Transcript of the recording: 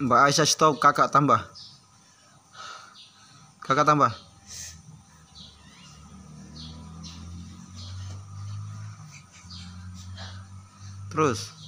Mbak Aisyah stop kakak tambah kakak tambah terus